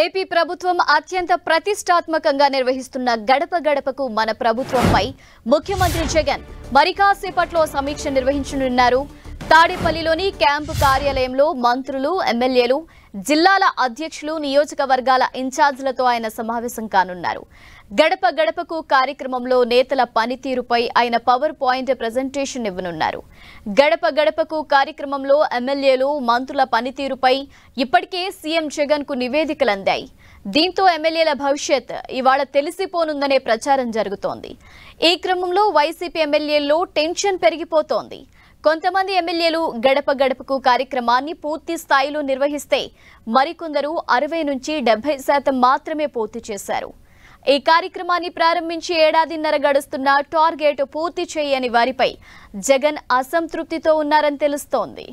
AP ప్రభుత్వం అత్యంత ప్రతిష్టాత్మకంగా నిర్వహిస్తున్న గడప గడపకు మన ప్రభుత్వంపై ముఖ్యమంత్రి జగన్ మరికాసేపట్లో సమీక్ష నిర్వహించనున్నారు తాడేపల్లిలోని క్యాంపు కార్యాలయంలో మంత్రులు ఎమ్మెల్యేలు జిల్లాల అధ్యక్షులు నియోజకవర్గాల ఇన్ఛార్జీలతో ఆయన సమావేశం కానున్నారు గడప గడపకు కార్యక్రమంలో నేతల పనితీరుపై ఆయన పవర్ పాయింట్ ప్రజెంటేషన్ ఇవ్వనున్నారు గడప గడపకు కార్యక్రమంలో ఎమ్మెల్యేలు మంత్రుల పనితీరుపై ఇప్పటికే సీఎం జగన్ కు నివేదికలు అందాయి దీంతో ఎమ్మెల్యేల భవిష్యత్ ఇవాళ తెలిసిపోనుందనే ప్రచారం జరుగుతోంది ఈ క్రమంలో వైసీపీ ఎమ్మెల్యేల్లో టెన్షన్ పెరిగిపోతోంది కొంతమంది ఎమ్మెల్యేలు గడప గడపకు కార్యక్రమాన్ని పూర్తి స్థాయిలో నిర్వహిస్తే మరికొందరు అరవై నుంచి డెబ్బై శాతం మాత్రమే పూర్తి చేశారు ఈ కార్యక్రమాన్ని ప్రారంభించి ఏడాదిన్నర గడుస్తున్న టార్గెట్ పూర్తి చేయని వారిపై జగన్ అసంతృప్తితో ఉన్నారని తెలుస్తోంది